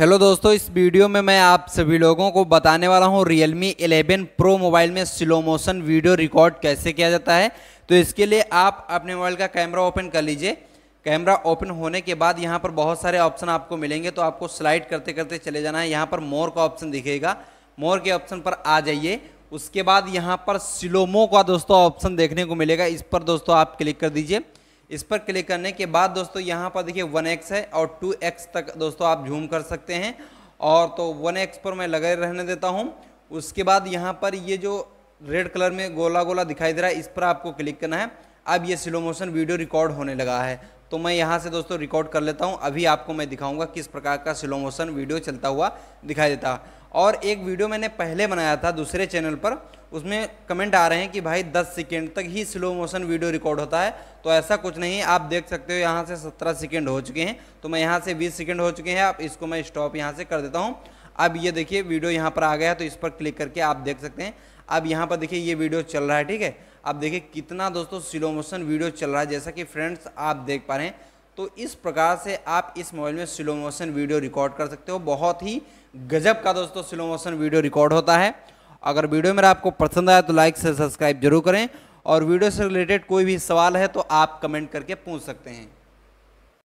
hello दोस्तों इस video में मैं आप सभी लोगों को बताने वाला हूं Realme 11 Pro मोबाइल में स्लो मोशन वीडियो रिकॉर्ड कैसे किया जाता है तो इसके लिए आप अपने मोबाइल का कैमरा ओपन कर लीजिए कैमरा ओपन होने के बाद यहां पर बहुत सारे ऑप्शन आपको मिलेंगे तो आपको स्लाइड करते करते चले जाना है यहाँ पर मोर का ऑप्शन दिखेगा मोर के ऑप्शन पर आ जाइए उसके बाद यहाँ पर स्लोमो का दोस्तों ऑप्शन देखने को मिलेगा इस पर दोस्तों आप क्लिक कर दीजिए इस पर क्लिक करने के बाद दोस्तों यहाँ पर देखिए वन एक्स है और टू एक्स तक दोस्तों आप झूम कर सकते हैं और तो वन एक्स पर मैं लगे रहने देता हूँ उसके बाद यहाँ पर ये जो रेड कलर में गोला गोला दिखाई दे रहा है इस पर आपको क्लिक करना है अब ये स्लो मोशन वीडियो रिकॉर्ड होने लगा है तो मैं यहाँ से दोस्तों रिकॉर्ड कर लेता हूँ अभी आपको मैं दिखाऊंगा किस प्रकार का स्लो मोशन वीडियो चलता हुआ दिखाई देता और एक वीडियो मैंने पहले बनाया था दूसरे चैनल पर उसमें कमेंट आ रहे हैं कि भाई 10 सेकेंड तक ही स्लो मोशन वीडियो रिकॉर्ड होता है तो ऐसा कुछ नहीं आप देख सकते हो यहाँ से 17 सेकेंड हो चुके हैं तो मैं यहाँ से 20 सेकेंड हो चुके हैं आप इसको मैं स्टॉप यहाँ से कर देता हूँ अब ये देखिए वीडियो यहाँ पर आ गया तो इस पर क्लिक करके आप देख सकते हैं अब यहाँ पर देखिए ये वीडियो चल रहा है ठीक है अब देखिए कितना दोस्तों स्लो मोशन वीडियो चल रहा है जैसा कि फ्रेंड्स आप देख पा रहे हैं तो इस प्रकार से आप इस मोबाइल में स्लो मोशन वीडियो रिकॉर्ड कर सकते हो बहुत ही गजब का दोस्तों स्लो मोशन वीडियो रिकॉर्ड होता है अगर वीडियो मेरा आपको पसंद आया तो लाइक से सब्सक्राइब जरूर करें और वीडियो से रिलेटेड कोई भी सवाल है तो आप कमेंट करके पूछ सकते हैं